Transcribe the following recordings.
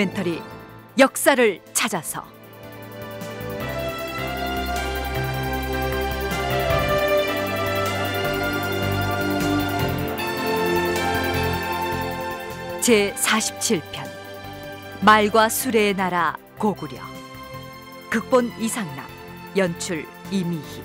다큐멘터리 역사를 찾아서 제 47편 말과 수레의 나라 고구려 극본 이상남 연출 이미희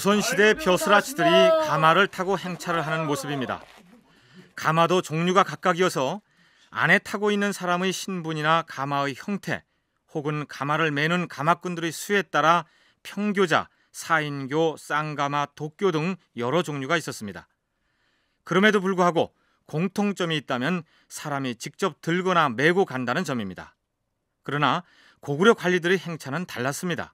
조선시대 벼슬아치들이 가마를 타고 행차를 하는 모습입니다. 가마도 종류가 각각이어서 안에 타고 있는 사람의 신분이나 가마의 형태 혹은 가마를 매는 가마꾼들의 수에 따라 평교자, 사인교, 쌍가마, 독교 등 여러 종류가 있었습니다. 그럼에도 불구하고 공통점이 있다면 사람이 직접 들거나 메고 간다는 점입니다. 그러나 고구려 관리들의 행차는 달랐습니다.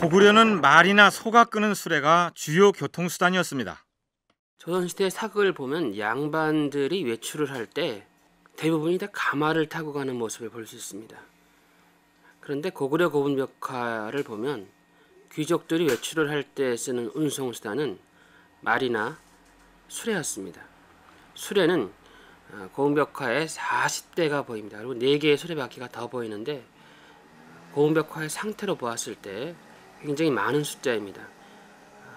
고구려는 말이나 소가 끄는 수레가 주요 교통수단이었습니다. 조선시대 사극을 보면 양반들이 외출을 할 때 대부분이 다 가마를 타고 가는 모습을 볼 수 있습니다. 그런데 고구려 고분벽화를 보면 귀족들이 외출을 할 때 쓰는 운송수단은 말이나 수레였습니다. 수레는 어, 고음벽화에 40대가 보입니다. 그리고 4개의 수레바퀴가 더 보이는데 고음벽화의 상태로 보았을 때 굉장히 많은 숫자입니다. 어,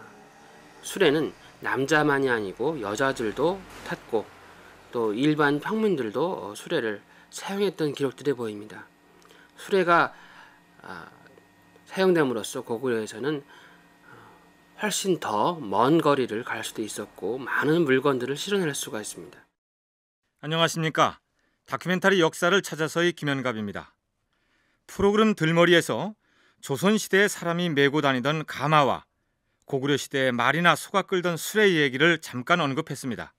수레는 남자만이 아니고 여자들도 탔고 또 일반 평민들도 어, 수레를 사용했던 기록들이 보입니다. 수레가 아, 사용됨으로써 고구려에서는 어, 훨씬 더 먼 거리를 갈 수도 있었고 많은 물건들을 실현할 수가 있습니다. 안녕하십니까. 다큐멘터리 역사를 찾아서의 김현갑입니다. 프로그램 들머리에서 조선시대에 사람이 메고 다니던 가마와 고구려시대에 말이나 소가 끌던 수레 얘기를 잠깐 언급했습니다.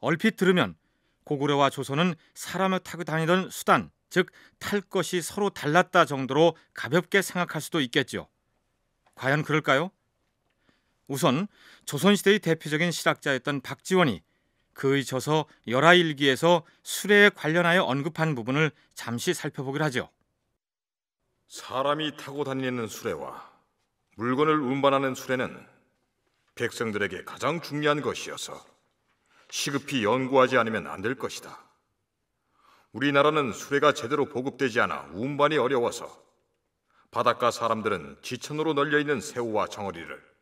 얼핏 들으면 고구려와 조선은 사람을 타고 다니던 수단, 즉탈 것이 서로 달랐다 정도로 가볍게 생각할 수도 있겠죠 과연 그럴까요? 우선 조선시대의 대표적인 실학자였던 박지원이 그의 저서 열하일기에서 수레에 관련하여 언급한 부분을 잠시 살펴보길 하죠. 사람이 타고 다니는 수레와 물건을 운반하는 수레는 백성들에게 가장 중요한 것이어서 시급히 연구하지 않으면 안 될 것이다. 우리나라는 수레가 제대로 보급되지 않아 운반이 어려워서 바닷가 사람들은 지천으로 널려 있는 새우와 정어리를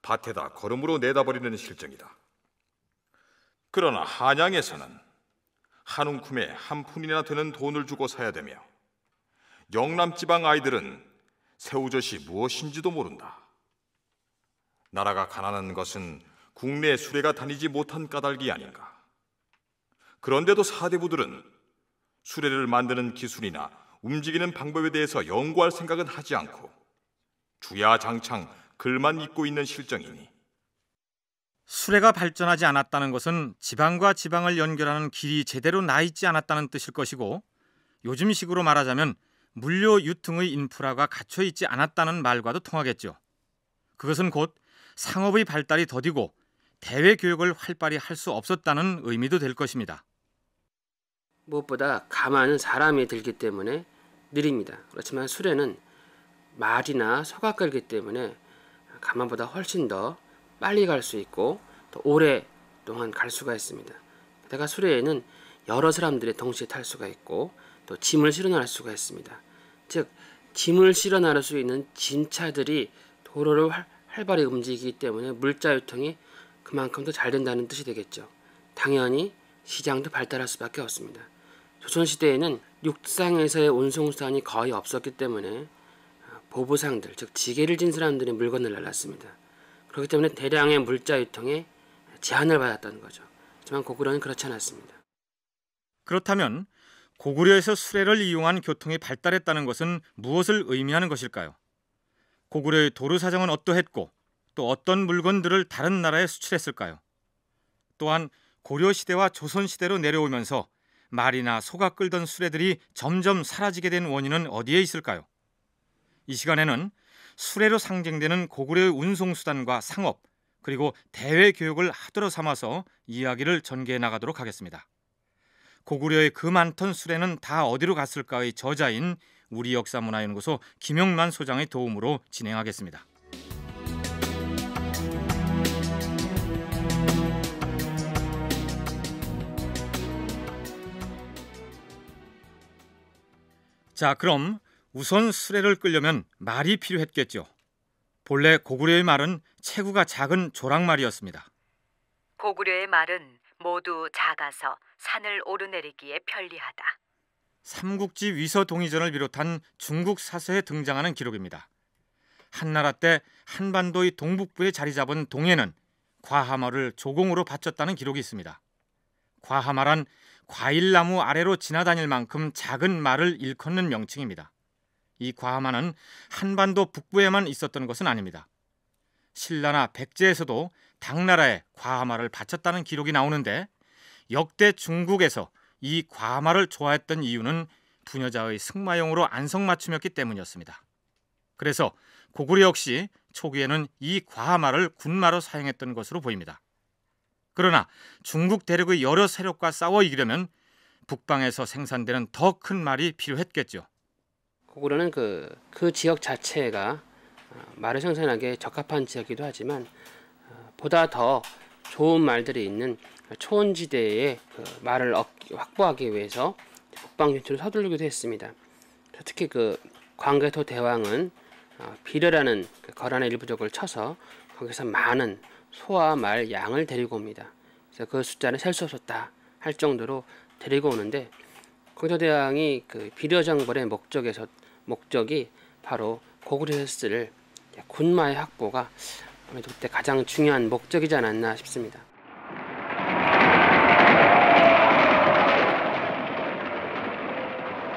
밭에다 걸음으로 내다버리는 실정이다. 그러나 한양에서는 한 움큼에 한 푼이나 되는 돈을 주고 사야 되며 영남 지방 아이들은 새우젓이 무엇인지도 모른다. 나라가 가난한 것은 국내 수레가 다니지 못한 까닭이 아닌가. 그런데도 사대부들은 수레를 만드는 기술이나 움직이는 방법에 대해서 연구할 생각은 하지 않고 주야장창 글만 읽고 있는 실정이니 수레가 발전하지 않았다는 것은 지방과 지방을 연결하는 길이 제대로 나 있지 않았다는 뜻일 것이고 요즘식으로 말하자면 물류 유통의 인프라가 갖춰 있지 않았다는 말과도 통하겠죠. 그것은 곧 상업의 발달이 더디고 대외 교육을 활발히 할 수 없었다는 의미도 될 것입니다. 무엇보다 가마는 사람이 들기 때문에 느립니다. 그렇지만 수레는 말이나 소가 끌기 때문에 가마보다 훨씬 더 빨리 갈 수 있고 더 오래 동안 갈 수가 있습니다. 게다가 수레에는 여러 사람들이 동시에 탈 수가 있고 또 짐을 실어 나갈 수가 있습니다. 즉 짐을 실어 나갈 수 있는 진차들이 도로를 활발히 움직이기 때문에 물자 유통이 그만큼 더 잘 된다는 뜻이 되겠죠. 당연히 시장도 발달할 수밖에 없습니다. 조선시대에는 육상에서의 운송수단이 거의 없었기 때문에 어, 보부상들, 즉 지게를 진 사람들이 물건을 날랐습니다. 그렇기 때문에 대량의 물자 유통에 제한을 받았다는 거죠. 하지만 고구려는 그렇지 않았습니다. 그렇다면 고구려에서 수레를 이용한 교통이 발달했다는 것은 무엇을 의미하는 것일까요? 고구려의 도로 사정은 어떠했고 또 어떤 물건들을 다른 나라에 수출했을까요? 또한 고려 시대와 조선 시대로 내려오면서 말이나 소가 끌던 수레들이 점점 사라지게 된 원인은 어디에 있을까요? 이 시간에는 수레로 상징되는 고구려의 운송수단과 상업 그리고 대외 교육을 하도로 삼아서 이야기를 전개해 나가도록 하겠습니다. 고구려의 그 많던 수레는 다 어디로 갔을까의 저자인 우리 역사문화연구소 김영만 소장의 도움으로 진행하겠습니다. 자, 그럼 우선 수레를 끌려면 말이 필요했겠죠. 본래 고구려의 말은 체구가 작은 조랑말이었습니다. 고구려의 말은 모두 작아서 산을 오르내리기에 편리하다. 삼국지 위서 동이전을 비롯한 중국 사서에 등장하는 기록입니다. 한나라 때 한반도의 동북부에 자리 잡은 동해는 과하마를 조공으로 바쳤다는 기록이 있습니다. 과하마란 과일나무 아래로 지나다닐 만큼 작은 말을 일컫는 명칭입니다. 이 과하마는 한반도 북부에만 있었던 것은 아닙니다. 신라나 백제에서도 당나라에 과하마를 바쳤다는 기록이 나오는데 역대 중국에서 이 과하마를 좋아했던 이유는 부녀자의 승마용으로 안성맞춤이었기 때문이었습니다. 그래서 고구려 역시 초기에는 이 과하마를 군마로 사용했던 것으로 보입니다. 그러나 중국 대륙의 여러 세력과 싸워 이기려면 북방에서 생산되는 더 큰 말이 필요했겠죠. 고구려는 그, 그 지역 자체가 말을 어, 생산하기에 적합한 지역이기도 하지만 어, 보다 더 좋은 말들이 있는 초원지대의 그 말을 얻기, 확보하기 위해서 북방 진출을 서두르기도 했습니다. 특히 그 광개토 대왕은 어, 비려라는 그 거란의 일부족을 쳐서 거기서 많은 소와 말, 양을 데리고 옵니다. 그래서 그 숫자는 셀 수 없었다 할 정도로 데리고 오는데 광저대왕이 그 비려장벌의 목적에서 목적이 바로 고구려스를 군마의 확보가 아무래도 그때 가장 중요한 목적이지 않았나 싶습니다.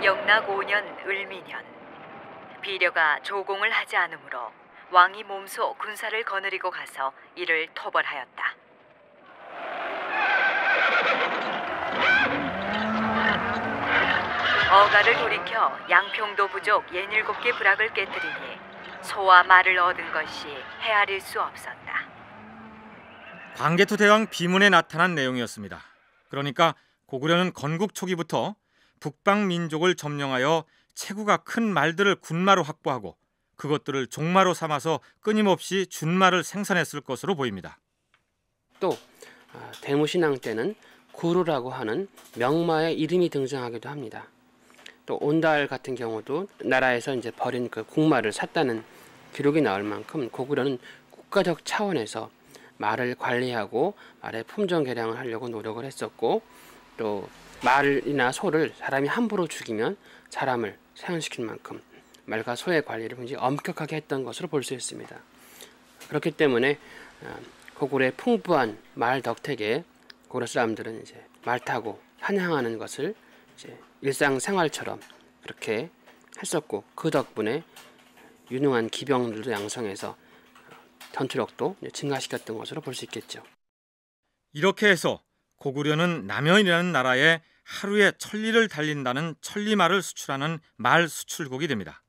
영락 5년 을미년 비려가 조공을 하지 않으므로 왕이 몸소 군사를 거느리고 가서 이를 토벌하였다. 어가를 돌이켜 양평도 부족 예닐곱개 부락을 깨뜨리니 소와 말을 얻은 것이 헤아릴 수 없었다. 광개토 대왕 비문에 나타난 내용이었습니다. 그러니까 고구려는 건국 초기부터 북방 민족을 점령하여 체구가 큰 말들을 군마로 확보하고 그것들을 종마로 삼아서 끊임없이 준마를 생산했을 것으로 보입니다. 또 아, 대무신앙 때는 구루라고 하는 명마의 이름이 등장하기도 합니다. 또 온달 같은 경우도 나라에서 이제 버린 그 국마를 샀다는 기록이 나올 만큼 고구려는 국가적 차원에서 말을 관리하고 말의 품종 개량을 하려고 노력을 했었고 또 말이나 소를 사람이 함부로 죽이면 사람을 사형시킬 만큼 말과 소의 관리를 굉장히 엄격하게 했던 것으로 볼 수 있습니다. 그렇기 때문에 어, 고구려의 풍부한 말 덕택에 고구려 사람들은 이제 말 타고 한양하는 것을 이제 일상생활처럼 그렇게 했었고 그 덕분에 유능한 기병들도 양성해서 어, 전투력도 증가시켰던 것으로 볼 수 있겠죠. 이렇게 해서 고구려는 남연이라는 나라에 하루에 천리를 달린다는 천리말을 수출하는 말 수출국이 됩니다.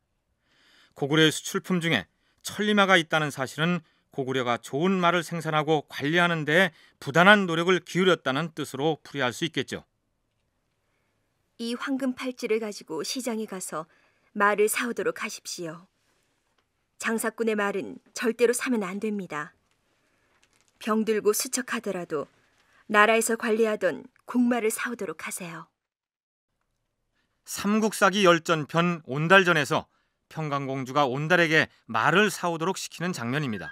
고구려의 수출품 중에 천리마가 있다는 사실은 고구려가 좋은 말을 생산하고 관리하는 데 부단한 노력을 기울였다는 뜻으로 풀이할 수 있겠죠. 이 황금 팔찌를 가지고 시장에 가서 말을 사오도록 하십시오. 장사꾼의 말은 절대로 사면 안 됩니다. 병들고 수척하더라도 나라에서 관리하던 국말을 사오도록 하세요. 삼국사기 열전편 온달전에서 평강공주가 온달에게 말을 사오도록 시키는 장면입니다.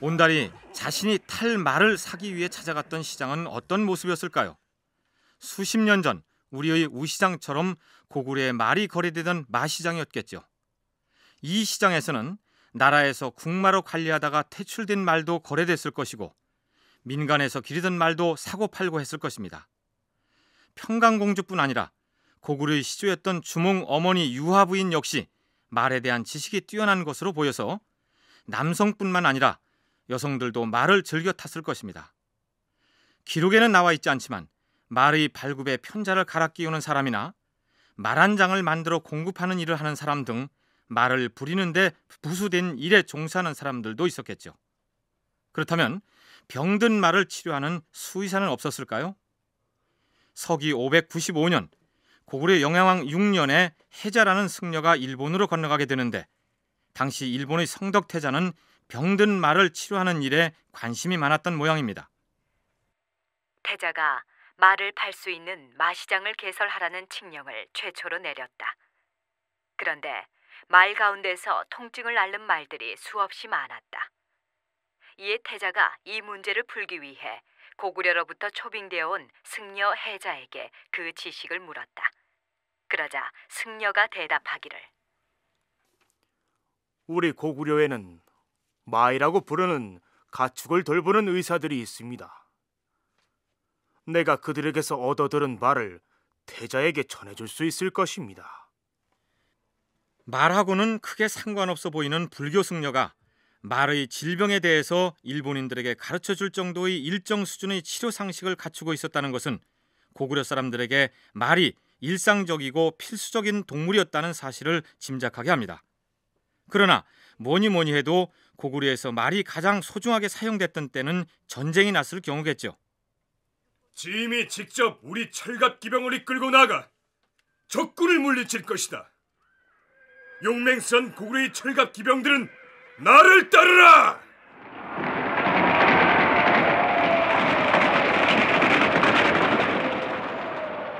온달이 자신이 탈 말을 사기 위해 찾아갔던 시장은 어떤 모습이었을까요? 수십 년 전 우리의 우시장처럼 고구려의 말이 거래되던 마시장이었겠죠. 이 시장에서는 나라에서 국마로 관리하다가 퇴출된 말도 거래됐을 것이고 민간에서 기르던 말도 사고 팔고 했을 것입니다. 평강공주뿐 아니라 고구려의 시조였던 주몽 어머니 유화부인 역시 말에 대한 지식이 뛰어난 것으로 보여서 남성뿐만 아니라 여성들도 말을 즐겨 탔을 것입니다. 기록에는 나와 있지 않지만 말의 발굽에 편자를 갈아 끼우는 사람이나 말 한 장을 만들어 공급하는 일을 하는 사람 등 말을 부리는데 부수된 일에 종사하는 사람들도 있었겠죠. 그렇다면 병든 말을 치료하는 수의사는 없었을까요? 서기 595년 고구려 영양왕 6년에 해자라는 승려가 일본으로 건너가게 되는데 당시 일본의 성덕태자는 병든 말을 치료하는 일에 관심이 많았던 모양입니다. 태자가 말을 팔 수 있는 마시장을 개설하라는 칙령을 최초로 내렸다. 그런데 말 가운데서 통증을 앓는 말들이 수없이 많았다. 이에 태자가 이 문제를 풀기 위해 고구려로부터 초빙되어 온 승려 해자에게 그 지식을 물었다. 그러자 승려가 대답하기를 우리 고구려에는 마이라고 부르는 가축을 돌보는 의사들이 있습니다. 내가 그들에게서 얻어들은 말을 태자에게 전해줄 수 있을 것입니다. 말하고는 크게 상관없어 보이는 불교 승려가 말의 질병에 대해서 일본인들에게 가르쳐 줄 정도의 일정 수준의 치료 상식을 갖추고 있었다는 것은 고구려 사람들에게 말이 일상적이고 필수적인 동물이었다는 사실을 짐작하게 합니다. 그러나 뭐니 뭐니 해도 고구려에서 말이 가장 소중하게 사용됐던 때는 전쟁이 났을 경우겠죠. 짐이 직접 우리 철갑 기병을 이끌고 나가 적군을 물리칠 것이다. 용맹스런 고구려의 철갑 기병들은 나를 따르라!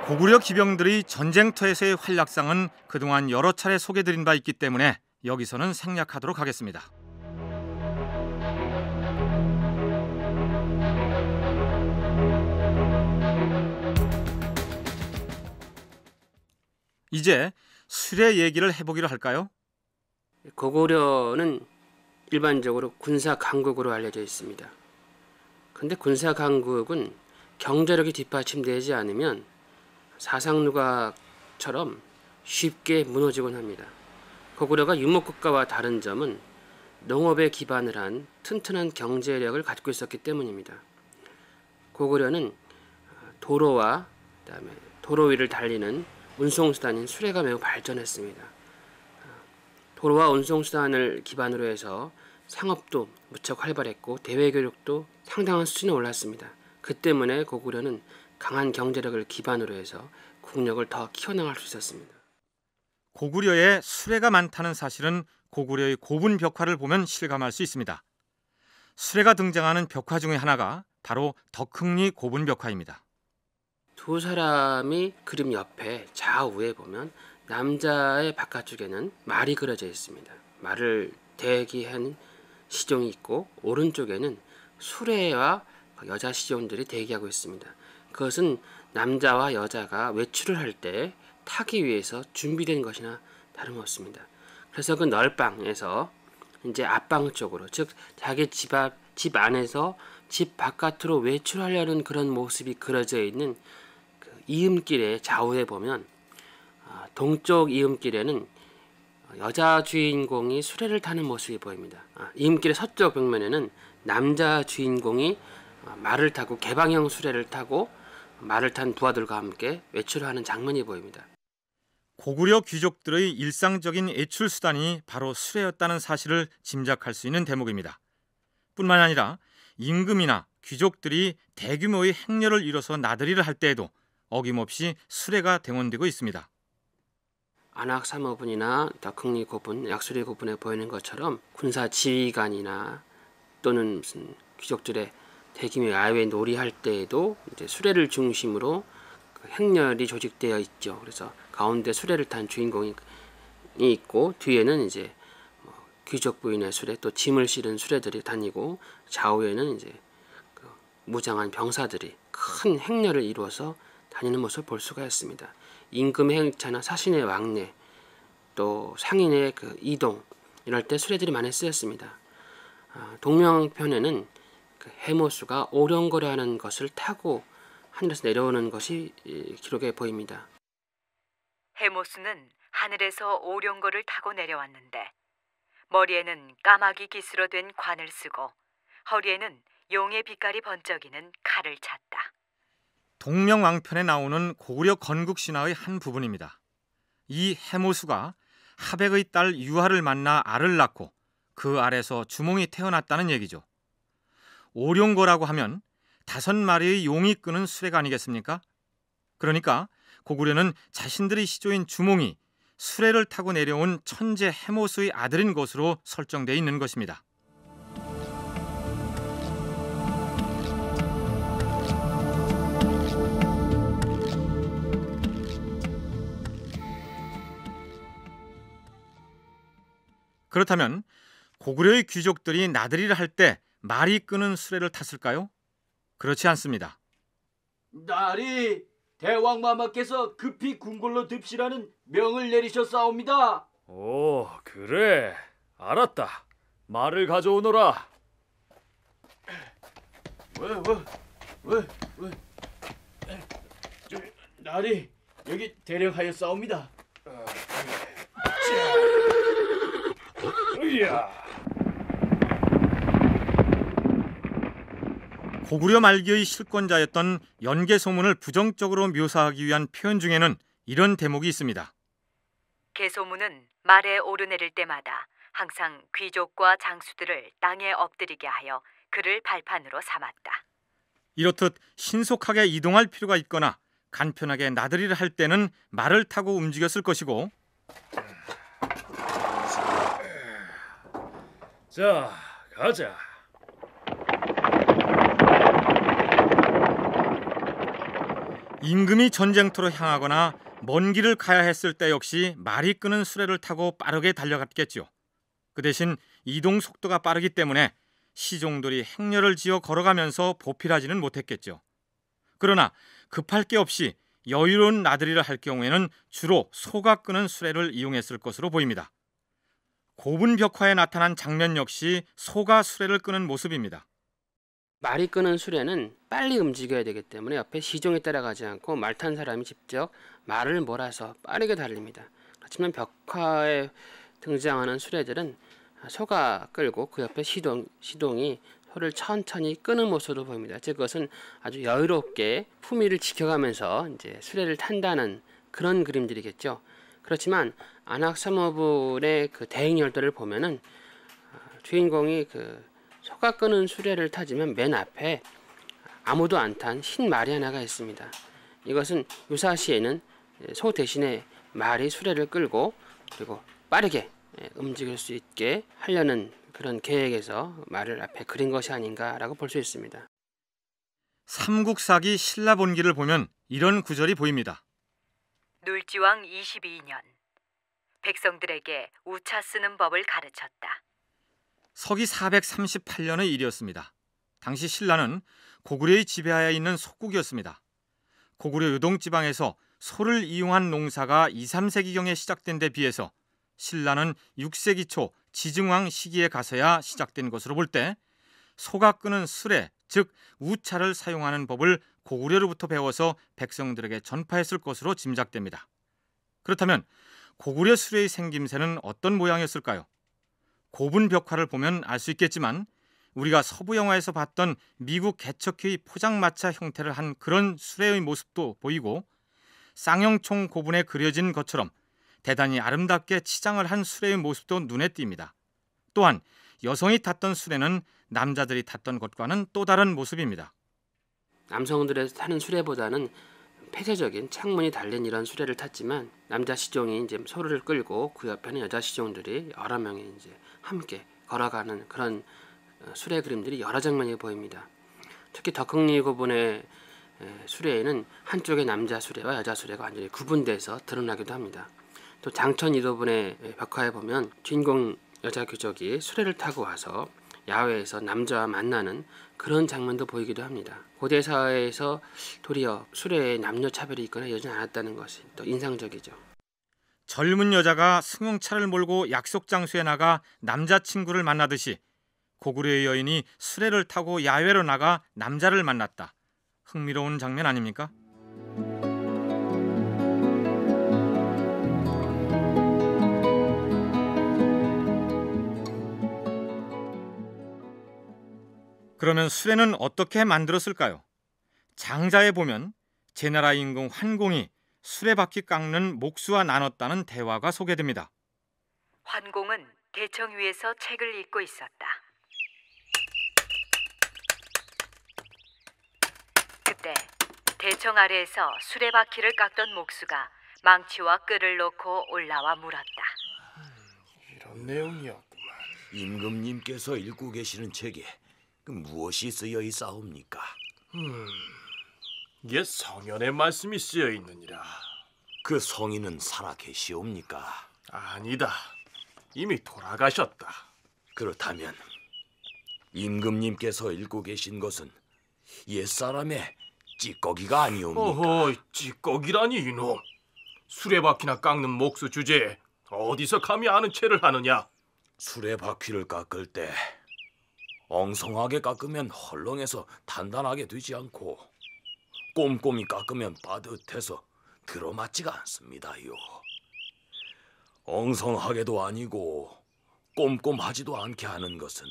고구려 기병들의 전쟁터에서의 활약상은 그동안 여러 차례 소개드린 바 있기 때문에 여기서는 생략하도록 하겠습니다. 이제 수레 얘기를 해보기로 할까요? 고구려는 일반적으로 군사 강국으로 알려져 있습니다. 근데 군사 강국은 경제력이 뒷받침되지 않으면 사상 누각처럼 쉽게 무너지곤 합니다. 고구려가 유목국가와 다른 점은 농업에 기반을 한 튼튼한 경제력을 갖고 있었기 때문입니다. 고구려는 도로와 그다음에 도로 위를 달리는 운송수단인 수레가 매우 발전했습니다. 도로와 운송수단을 기반으로 해서 상업도 무척 활발했고 대외교육도 상당한 수준에 올랐습니다. 그 때문에 고구려는 강한 경제력을 기반으로 해서 국력을 더 키워나갈 수 있었습니다. 고구려에 수레가 많다는 사실은 고구려의 고분 벽화를 보면 실감할 수 있습니다. 수레가 등장하는 벽화 중의 하나가 바로 덕흥리 고분 벽화입니다. 두 사람이 그림 옆에 좌우에 보면 남자의 바깥쪽에는 말이 그려져 있습니다. 말을 대기한 시종이 있고 오른쪽에는 수레와 여자 시종들이 대기하고 있습니다. 그것은 남자와 여자가 외출을 할 때 타기 위해서 준비된 것이나 다름없습니다. 그래서 그 널방에서 이제 앞방 쪽으로 즉 자기 집 앞 집 안에서 집 바깥으로 외출하려는 그런 모습이 그려져 있는 이음길의 좌우에 보면 아, 동쪽 이음길에는 여자 주인공이 수레를 타는 모습이 보입니다. 아, 이음길의 서쪽 벽면에는 남자 주인공이 아, 말을 타고 개방형 수레를 타고 말을 탄 부하들과 함께 외출하는 장면이 보입니다. 고구려 귀족들의 일상적인 애출 수단이 바로 수레였다는 사실을 짐작할 수 있는 대목입니다. 뿐만 아니라 임금이나 귀족들이 대규모의 행렬을 이뤄서 나들이를 할 때에도 어김없이 수레가 동원되고 있습니다. 안학사모분이나 덕흥리 고분, 약수리 고분에 보이는 것처럼 군사 지휘관이나 또는 무슨 귀족들의 대규모 야외 놀이할 때에도 이제 수레를 중심으로 그 행렬이 조직되어 있죠. 그래서 가운데 수레를 탄 주인공이 있고 뒤에는 이제 뭐 귀족 부인의 수레 또 짐을 실은 수레들이 다니고 좌우에는 이제 그 무장한 병사들이 큰 행렬을 이루어서 다니는 모습을 볼 수가 있습니다. 임금의 행차나 사신의 왕래, 또 상인의 그 이동 이럴 때 수레들이 많이 쓰였습니다. 아, 동명편에는 그 해모수가 오령거려하는 것을 타고 하늘에서 내려오는 것이 기록에 보입니다. 해모수는 하늘에서 오령거를 타고 내려왔는데 머리에는 까마귀 기수로 된 관을 쓰고 허리에는 용의 빛깔이 번쩍이는 칼을 찼다. 동명왕편에 나오는 고려 건국 신화의 한 부분입니다. 이 해모수가 하백의 딸 유하를 만나 알을 낳고 그 알에서 주몽이 태어났다는 얘기죠. 오룡거라고 하면 다섯 마리의 용이 끄는 수레가 아니겠습니까? 그러니까 고구려는 자신들의 시조인 주몽이 수레를 타고 내려온 천재 해모수의 아들인 것으로 설정돼 있는 것입니다. 그렇다면 고구려의 귀족들이 나들이를 할 때 말이 끄는 수레를 탔을까요? 그렇지 않습니다. 나리 대왕 마마께서 급히 궁궐로 듭시라는 명을 내리셨사옵니다. 오, 그래. 알았다. 말을 가져오너라. 왜, 왜, 왜, 왜? 저, 나리 여기 대령하여 싸웁니다. 아, 그래. 고구려 말기의 실권자였던 연계 소문을 부정적으로 묘사하기 위한 표현 중에는 이런 대목이 있습니다. 개소문은 말에 오르내릴 때마다 항상 귀족과 장수들을 땅에 엎드리게 하여 그를 발판으로 삼았다. 이렇듯 신속하게 이동할 필요가 있거나 간편하게 나들이를 할 때는 말을 타고 움직였을 것이고 자, 가자. 임금이 전쟁터로 향하거나 먼 길을 가야 했을 때 역시 말이 끄는 수레를 타고 빠르게 달려갔겠지요. 그 대신 이동 속도가 빠르기 때문에 시종들이 행렬을 지어 걸어가면서 보필하지는 못했겠죠. 그러나 급할 게 없이 여유로운 나들이를 할 경우에는 주로 소가 끄는 수레를 이용했을 것으로 보입니다. 고분 벽화에 나타난 장면 역시 소가 수레를 끄는 모습입니다. 말이 끄는 수레는 빨리 움직여야 되기 때문에 옆에 시종에 따라가지 않고 말 탄 사람이 직접 말을 몰아서 빠르게 달립니다. 그렇지만 벽화에 등장하는 수레들은 소가 끌고 그 옆에 시동, 시동이 소를 천천히 끄는 모습으로 보입니다. 즉 그것은 아주 여유롭게 품위를 지켜가면서 이제 수레를 탄다는 그런 그림들이겠죠. 그렇지만 안악사모불의 그 대행열도를 보면은 아, 주인공이 그 소가 끄는 수레를 타지면맨 앞에 아무도 안 탄 흰 말이 하나가 있습니다. 이것은 유사시에는 소 대신에 말이 수레를 끌고 그리고 빠르게 예, 움직일 수 있게 하려는 그런 계획에서 말을 앞에 그린 것이 아닌가라고 볼 수 있습니다. 삼국사기 신라본기를 보면 이런 구절이 보입니다. 놀지왕 22년 백성들에게 우차 쓰는 법을 가르쳤다. 서기 438년의 일이었습니다. 당시 신라는 고구려의 지배하에 있는 속국이었습니다. 고구려 요동 지방에서 소를 이용한 농사가 2, 3세기경에 시작된 데 비해서 신라는 6세기 초 지증왕 시기에 가서야 시작된 것으로 볼 때 소가 끄는 술에 즉 우차를 사용하는 법을 고구려로부터 그 배워서 백성들에게 전파했을 것으로 짐작됩니다. 그렇다면 고구려 수레의 생김새는 어떤 모양이었을까요? 고분 벽화를 보면 알 수 있겠지만 우리가 서부 영화에서 봤던 미국 개척회의 포장마차 형태를 한 그런 수레의 모습도 보이고 쌍용총 고분에 그려진 것처럼 대단히 아름답게 치장을 한 수레의 모습도 눈에 띕니다. 또한 여성이 탔던 수레는 남자들이 탔던 것과는 또 다른 모습입니다. 남성들의 타는 수레보다는 폐쇄적인 창문이 달린 이런 수레를 탔지만 남자 시종이 이제 소를 끌고 그 옆에는 여자 시종들이 여러 명이 이제 함께 걸어가는 그런 어, 수레 그림들이 여러 장면이 보입니다. 특히 덕흥리 고분의 수레에는 한쪽에 남자 수레와 여자 수레가 완전히 구분돼서 드러나기도 합니다. 또 장천 이도분의 벽화에 보면 주인공 여자 귀적이 수레를 타고 와서 야외에서 남자와 만나는 그런 장면도 보이기도 합니다. 고대 사회에서 도리어 술에 남녀 차별이 있거나 여러지 않았다는 것이 또 인상적이죠. 젊은 여자가 승용차를 몰고 약속 장소에 나가 남자친구를 만나듯이 고구려의 여인이 수레를 타고 야외로 나가 남자를 만났다. 흥미로운 장면 아닙니까? 그러면 수레는 어떻게 만들었을까요? 장자에 보면 제나라 인공 환공이 수레바퀴 깎는 목수와 나눴다는 대화가 소개됩니다. 환공은 대청 위에서 책을 읽고 있었다. 그때 대청 아래에서 수레바퀴를 깎던 목수가 망치와 끌을 놓고 올라와 물었다. 이런 내용이었구만. 임금님께서 읽고 계시는 책에 그 무엇이 쓰여 있사옵니까? 음, 옛 성현의 말씀이 쓰여 있느니라. 그 성인은 살아 계시옵니까? 아니다. 이미 돌아가셨다. 그렇다면 임금님께서 읽고 계신 것은 옛사람의 찌꺼기가 아니옵니까? 어 찌꺼기라니 이놈. 수레바퀴나 깎는 목수 주제에 어디서 감히 아는 채를 하느냐? 수레바퀴를 깎을 때 엉성하게 깎으면 헐렁해서 단단하게 되지 않고 꼼꼼히 깎으면 빠듯해서 들어맞지가 않습니다요. 엉성하게도 아니고 꼼꼼하지도 않게 하는 것은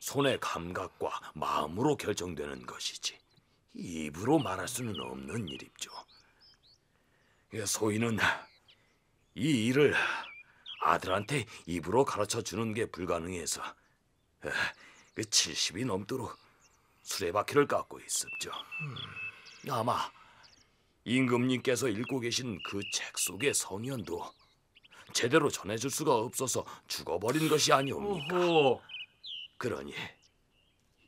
손의 감각과 마음으로 결정되는 것이지 입으로 말할 수는 없는 일입죠. 예, 소인은 이 일을 아들한테 입으로 가르쳐 주는 게 불가능해서 70이 넘도록 수레바퀴를 깎고 있었죠 아마 임금님께서 읽고 계신 그 책 속의 선연도 제대로 전해줄 수가 없어서 죽어버린 것이 아니옵니까? 오호. 그러니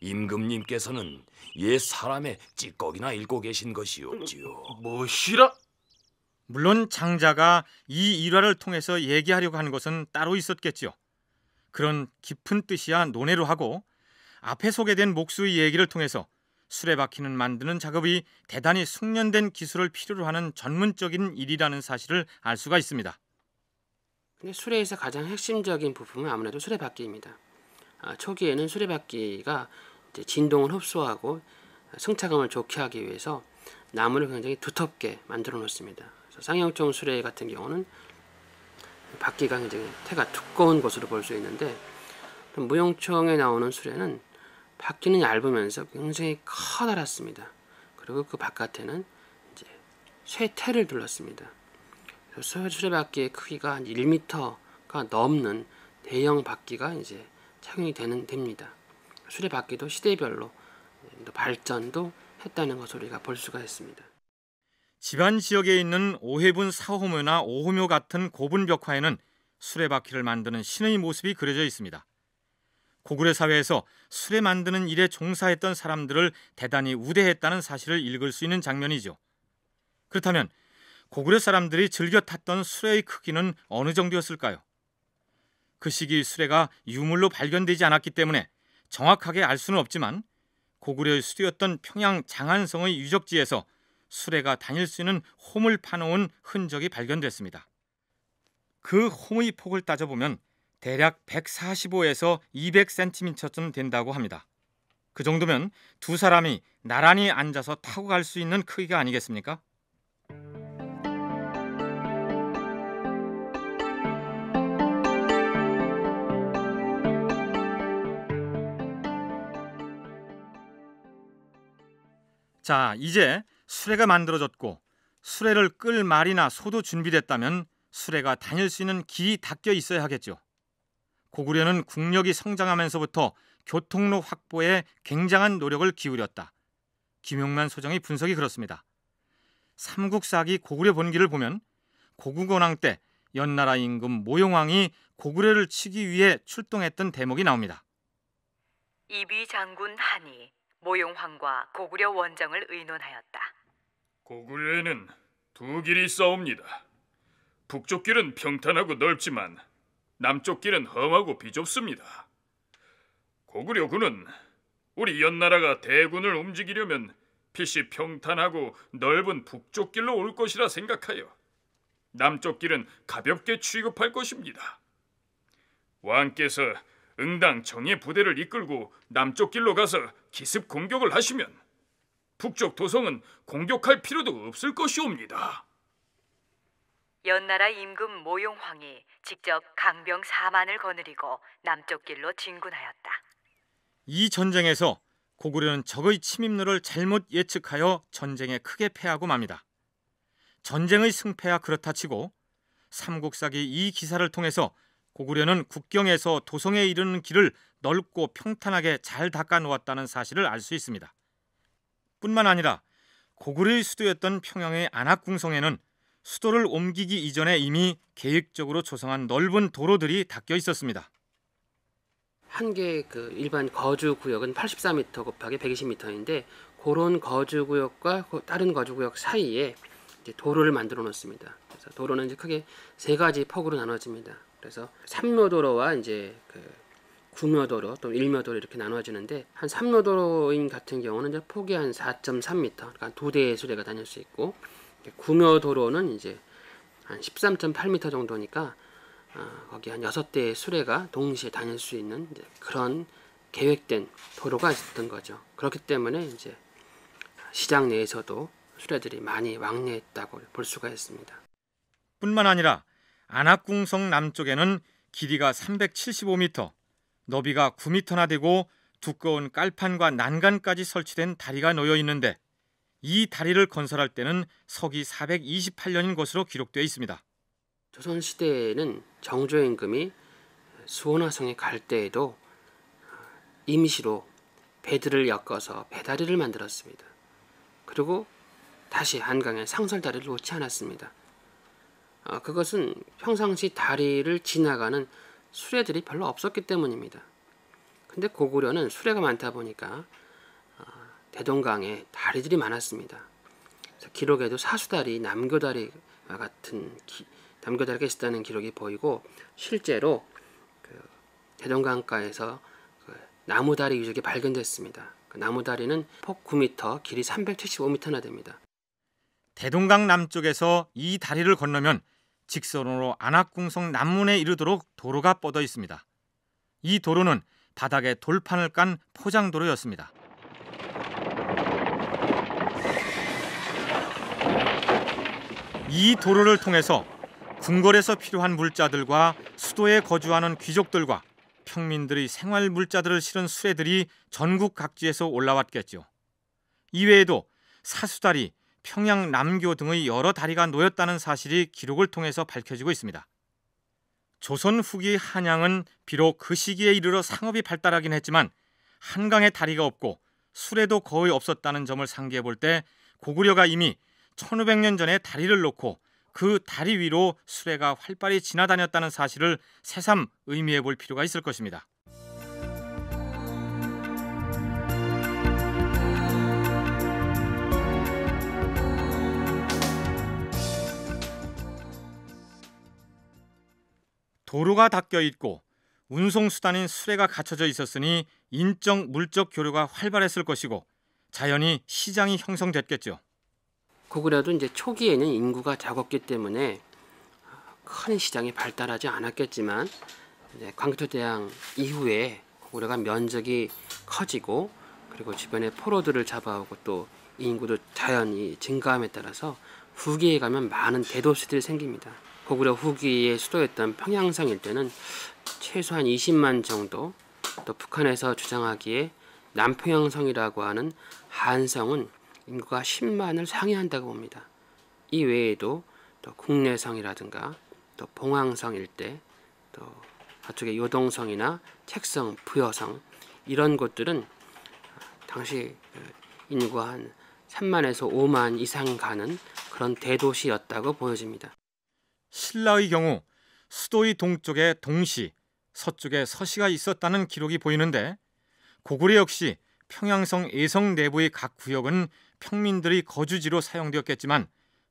임금님께서는 옛 사람의 찌꺼기나 읽고 계신 것이옵지요. 뭐시라? 물론 장자가 이 일화를 통해서 얘기하려고 하는 것은 따로 있었겠지요. 그런 깊은 뜻이야 논외로 하고 앞에 소개된 목수의 얘기를 통해서 수레바퀴는 만드는 작업이 대단히 숙련된 기술을 필요로 하는 전문적인 일이라는 사실을 알 수가 있습니다. 근데 수레에서 가장 핵심적인 부품은 아무래도 수레바퀴입니다. 아, 초기에는 수레바퀴가 진동을 흡수하고 승차감을 좋게 하기 위해서 나무를 굉장히 두텁게 만들어 놓습니다. 상형종 수레 같은 경우는 바퀴가 굉장히 태가 두꺼운 것으로 볼 수 있는데 무용청에 나오는 수레는 바퀴는 얇으면서 굉장히 커다랗습니다. 그리고 그 바깥에는 이제 쇠퇴를 둘렀습니다. 수레바퀴의 크기가 1m가 넘는 대형 바퀴가 이제 착용이 되는 됩니다. 수레바퀴도 시대별로 발전도 했다는 것을 우리가 볼 수가 있습니다. 집안 지역에 있는 오해분 사호묘나 오호묘 같은 고분 벽화에는 수레바퀴를 만드는 신의 모습이 그려져 있습니다. 고구려 사회에서 술에 만드는 일에 종사했던 사람들을 대단히 우대했다는 사실을 읽을 수 있는 장면이죠. 그렇다면 고구려 사람들이 즐겨 탔던 수레의 크기는 어느 정도였을까요? 그 시기 수레가 유물로 발견되지 않았기 때문에 정확하게 알 수는 없지만 고구려의 수도였던 평양 장안성의 유적지에서 수레가 다닐 수 있는 홈을 파놓은 흔적이 발견됐습니다. 그 홈의 폭을 따져보면 대략 145에서 200cm쯤 된다고 합니다. 그 정도면 두 사람이 나란히 앉아서 타고 갈 수 있는 크기가 아니겠습니까? 자, 이제 수레가 만들어졌고 수레를 끌 말이나 소도 준비됐다면 수레가 다닐 수 있는 길이 닦여 있어야 하겠죠. 고구려는 국력이 성장하면서부터 교통로 확보에 굉장한 노력을 기울였다. 김용만 소장의 분석이 그렇습니다. 삼국사기 고구려 본기를 보면 고국원왕 때 연나라 임금 모용왕이 고구려를 치기 위해 출동했던 대목이 나옵니다. 이비 장군 한이 모용왕과 고구려 원정을 의논하였다. 고구려에는 두 길이 싸웁니다. 북쪽 길은 평탄하고 넓지만 남쪽 길은 험하고 비좁습니다. 고구려군은 우리 연나라가 대군을 움직이려면 피시 평탄하고 넓은 북쪽 길로 올 것이라 생각하여 남쪽 길은 가볍게 취급할 것입니다. 왕께서 응당 정의 부대를 이끌고 남쪽 길로 가서 기습 공격을 하시면 북쪽 도성은 공격할 필요도 없을 것이옵니다. 연나라 임금 모용황이 직접 강병 4만을 거느리고 남쪽 길로 진군하였다. 이 전쟁에서 고구려는 적의 침입로를 잘못 예측하여 전쟁에 크게 패하고 맙니다. 전쟁의 승패야 그렇다 치고 삼국사기 이 기사를 통해서 고구려는 국경에서 도성에 이르는 길을 넓고 평탄하게 잘 닦아 놓았다는 사실을 알 수 있습니다. 뿐만 아니라 고구려의 수도였던 평양의 안악궁성에는 수도를 옮기기 이전에 이미 계획적으로 조성한 넓은 도로들이 닦여 있었습니다. 한개그 일반 거주 구역은 84m 곱하기 120m인데 그런 거주 구역과 그 다른 거주 구역 사이에 도로를 만들어 놓습니다. 그래서 도로는 이제 크게 세 가지 폭으로 나눠집니다. 그래서 삼로도로와 이제 그 구묘도로 또 일묘도로 이렇게 나눠지는데 한 삼로도로인 같은 경우는 이제 폭이 한 4.3m, 그러니까 두 대의 수레가 다닐 수 있고 구묘 도로는 이제 한 13.8m 정도니까 어, 거기 한 6대의 수레가 동시에 다닐 수 있는 이제 그런 계획된 도로가 있었던 거죠. 그렇기 때문에 이제 시장 내에서도 수레들이 많이 왕래했다고 볼 수가 있습니다. 뿐만 아니라 안악궁성 남쪽에는 길이가 375m, 너비가 9m나 되고 두꺼운 깔판과 난간까지 설치된 다리가 놓여 있는데 이 다리를 건설할 때는 서기 428년인 것으로 기록되어 있습니다. 조선 시대에는 정조 임금이 수원화성에 갈 때에도 임시로 배들을 엮어서 배다리를 만들었습니다. 그리고 다시 한강에 상설다리를 놓지 않았습니다. 어, 그것은 평상시 다리를 지나가는 수레들이 별로 없었기 때문입니다. 근데 고구려는 수레가 많다 보니까 대동강에 다리들이 많았습니다. 기록에도 사수다리, 남교다리와 같은 기, 남교다리가 있었다는 기록이 보이고 실제로 그 대동강가에서 그 나무다리 유적이 발견됐습니다. 그 나무다리는 폭 9m, 길이 375m나 됩니다. 대동강 남쪽에서 이 다리를 건너면 직선으로 안악궁성 남문에 이르도록 도로가 뻗어 있습니다. 이 도로는 바닥에 돌판을 깐 포장도로였습니다. 이 도로를 통해서 궁궐에서 필요한 물자들과 수도에 거주하는 귀족들과 평민들의 생활 물자들을 실은 수레들이 전국 각지에서 올라왔겠죠. 이외에도 사수다리, 평양 남교 등의 여러 다리가 놓였다는 사실이 기록을 통해서 밝혀지고 있습니다. 조선 후기 한양은 비록 그 시기에 이르러 상업이 발달하긴 했지만 한강에 다리가 없고 수레도 거의 없었다는 점을 상기해 볼 때 고구려가 이미 1500년 전에 다리를 놓고 그 다리 위로 수레가 활발히 지나다녔다는 사실을 새삼 의미해 볼 필요가 있을 것입니다. 도로가 닦여 있고 운송수단인 수레가 갖춰져 있었으니 인적 물적 교류가 활발했을 것이고 자연히 시장이 형성됐겠죠. 고구려도 이제 초기에는 인구가 작았기 때문에 큰 시장이 발달하지 않았겠지만 광토대항 이후에 고구려가 면적이 커지고 그리고 주변에 포로들을 잡아오고 또 인구도 자연히 증가함에 따라서 후기에 가면 많은 대도시들이 생깁니다. 고구려 후기의 수도였던 평양성 일대는 최소한 20만 정도 또 북한에서 주장하기에 남평양성이라고 하는 한성은 인구가 10만을 상회한다고 봅니다. 이 외에도 또 국내성이라든가 또 봉황성 일대 또 저쪽에 요동성이나 책성, 부여성 이런 곳들은 당시 그 인구가 한 3만에서 5만 이상 가는 그런 대도시였다고 보여집니다. 신라의 경우 수도의 동쪽에 동시, 서쪽에 서시가 있었다는 기록이 보이는데 고구려 역시 평양성 예성 내부의 각 구역은 평민들의 거주지로 사용되었겠지만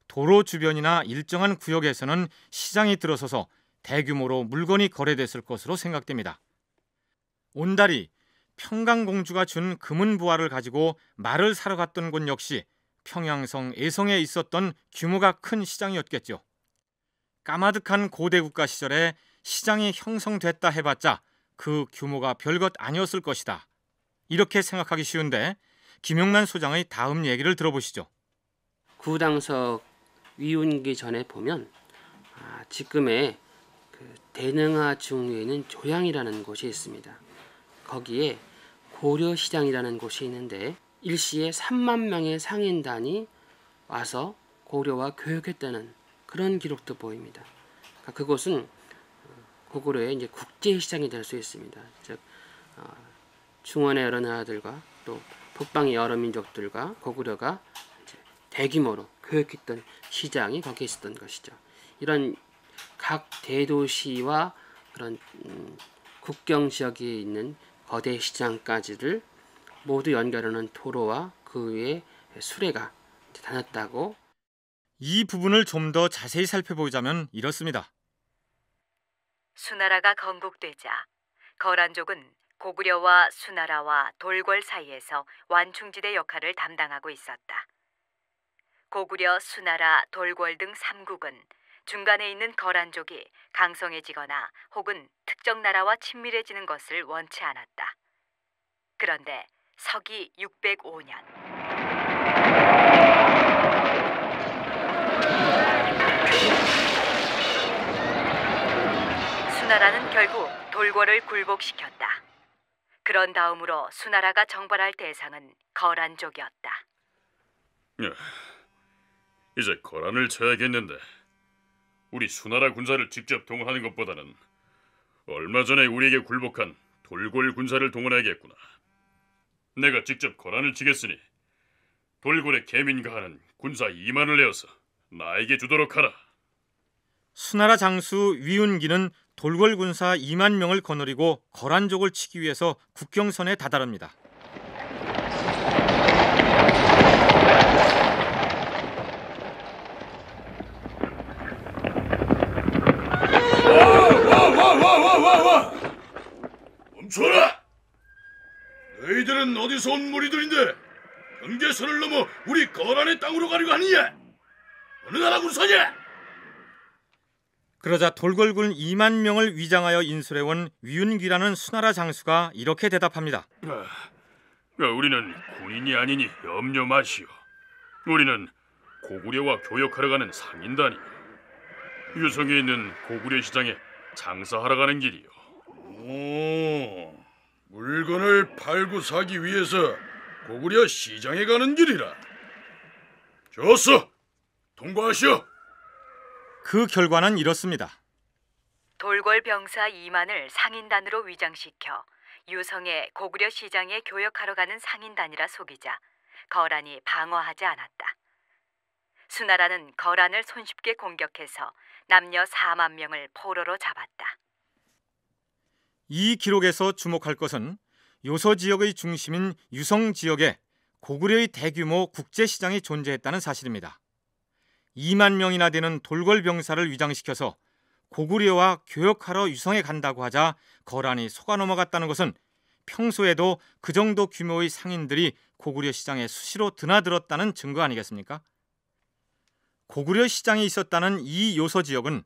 도로 주변이나 일정한 구역에서는 시장이 들어서서 대규모로 물건이 거래됐을 것으로 생각됩니다. 온달이 평강공주가 준 금은 부화를 가지고 말을 사러 갔던 곳 역시 평양성 애성에 있었던 규모가 큰 시장이었겠죠. 까마득한 고대 국가 시절에 시장이 형성됐다 해봤자 그 규모가 별것 아니었을 것이다. 이렇게 생각하기 쉬운데 김용란 소장의 다음 얘기를 들어보시죠. 구당석 위운기 전에 보면 아, 지금의 그 대능하 중류에는 조양이라는 곳이 있습니다. 거기에 고려시장이라는 곳이 있는데 일시에 3만 명의 상인단이 와서 고려와 교역했다는 그런 기록도 보입니다. 그러니까 그곳은 어, 고구려의 이제 국제시장이 될 수 있습니다. 즉 어, 중원의 여러 나라들과 또 북방의 여러 민족들과 고구려가 이제 대규모로 교역했던 시장이 거기에 있었던 것이죠. 이런 각 대도시와 그런 음, 국경 지역에 있는 거대 시장까지를 모두 연결하는 도로와 그 위에 수레가 이제 다녔다고. 이 부분을 좀 더 자세히 살펴보자면 이렇습니다. 수나라가 건국되자 거란족은 고구려와 수나라와 돌궐 사이에서 완충지대 역할을 담당하고 있었다. 고구려, 수나라, 돌궐 등 3국은 중간에 있는 거란족이 강성해지거나 혹은 특정 나라와 친밀해지는 것을 원치 않았다. 그런데 서기 605년 수나라는 결국 돌궐을 굴복시켰다. 그런 다음으로 수나라가 정벌할 대상은 거란족이었다. 예, 이제 거란을 쳐야겠는데 우리 수나라 군사를 직접 동원하는 것보다는 얼마 전에 우리에게 굴복한 돌골 군사를 동원해야겠구나. 내가 직접 거란을 치겠으니 돌골의 개민가 하는 군사 2만을 내어서 나에게 주도록 하라. 수나라 장수 위운기는 돌궐 군사 2만 명을 거느리고 거란족을 치기 위해서 국경선에 다다릅니다. 멈춰라! 너희들은 어디서 온 무리들인데 경계선을 넘어 우리 거란의 땅으로 가려고 하느냐? 어느 나라 군사냐? 그러자 돌궐 군 2만 명을 위장하여 인솔해온 위윤기라는 수나라 장수가 이렇게 대답합니다. 아, 아, 우리는 군인이 아니니 염려 마시오. 우리는 고구려와 교역하러 가는 상인단이 유성에 있는 고구려 시장에 장사하러 가는 길이요. 오, 물건을 팔고 사기 위해서 고구려 시장에 가는 길이라. 좋소, 통과하시오. 그 결과는 이렇습니다. 돌궐 병사 2만을 상인단으로 위장시켜 유성의 고구려 시장에 교역하러 가는 상인단이라 속이자 거란이 방어하지 않았다. 수나라는 거란을 손쉽게 공격해서 남녀 4만 명을 포로로 잡았다. 이 기록에서 주목할 것은 요서 지역의 중심인 유성 지역에 고구려의 대규모 국제 시장이 존재했다는 사실입니다. 2만 명이나 되는 돌궐 병사를 위장시켜서 고구려와 교역하러 유성에 간다고 하자 거란이 속아 넘어갔다는 것은 평소에도 그 정도 규모의 상인들이 고구려 시장에 수시로 드나들었다는 증거 아니겠습니까? 고구려 시장에 있었다는 이요서 지역은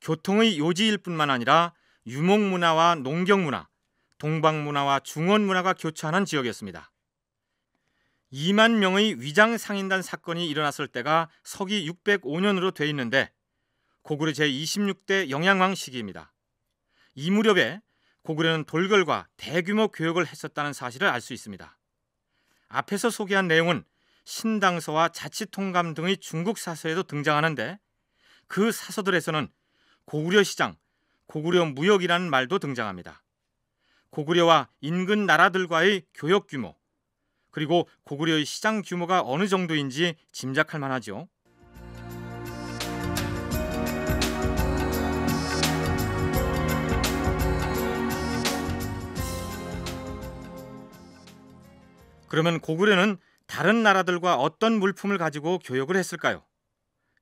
교통의 요지일 뿐만 아니라 유목 문화와 농경 문화, 동방 문화와 중원 문화가 교차하는 지역이었습니다. 2만 명의 위장 상인단 사건이 일어났을 때가 서기 605년으로 돼 있는데 고구려 제26대 영양왕 시기입니다. 이 무렵에 고구려는 돌궐과 대규모 교역을 했었다는 사실을 알 수 있습니다. 앞에서 소개한 내용은 신당서와 자치통감 등의 중국 사서에도 등장하는데 그 사서들에서는 고구려 시장, 고구려 무역이라는 말도 등장합니다. 고구려와 인근 나라들과의 교역 규모, 그리고 고구려의 시장 규모가 어느 정도인지 짐작할 만하죠. 그러면 고구려는 다른 나라들과 어떤 물품을 가지고 교역을 했을까요?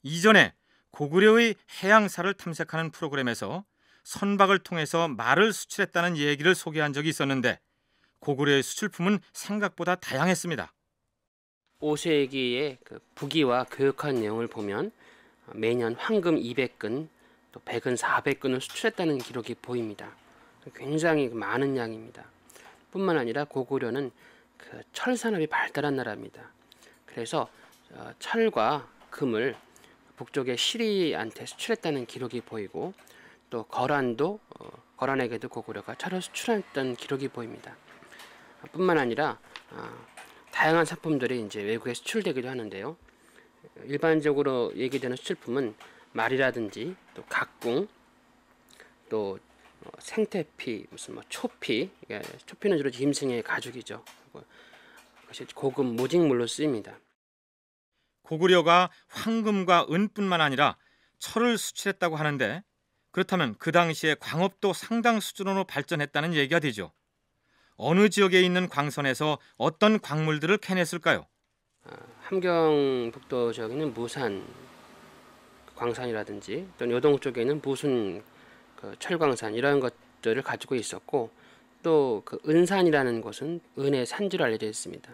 이전에 고구려의 해양사를 탐색하는 프로그램에서 선박을 통해서 말을 수출했다는 얘기를 소개한 적이 있었는데 고구려의 수출품은 생각보다 다양했습니다. 오수기의그 부기와 교육한 내용을 보면 매년 황금 200근, 또 백은 400근을 수출했다는 기록이 보입니다. 굉장히 그 많은 양입니다. 뿐만 아니라 고구려는 그 철산업이 발달한 나라입니다. 그래서 어, 철과 금을 북쪽의 시리한테 수출했다는 기록이 보이고 또 거란도 어, 거란에게도 고구려가 철을 수출했던 기록이 보입니다. 뿐만 아니라 아, 다양한 상품들이 이제 외국에 수출되기도 하는데요. 일반적으로 얘기되는 수출품은 말이라든지 또 각궁 또 어, 생태피 무슨 뭐 초피 초피는 주로 짐승의 가죽이죠. 그것이 고급 모직물로 쓰입니다. 고구려가 황금과 은뿐만 아니라 철을 수출했다고 하는데 그렇다면 그 당시에 광업도 상당 수준으로 발전했다는 얘기가 되죠. 어느 지역에 있는 광선에서 어떤 광물들을 캐냈을까요? 아, 함경북도 지역에는 무산 광산이라든지 또 요동 쪽에는 무순 그 철광산 이런 것들을 가지고 있었고 또 그 은산이라는 곳은 은의 산지로 알려져 있습니다.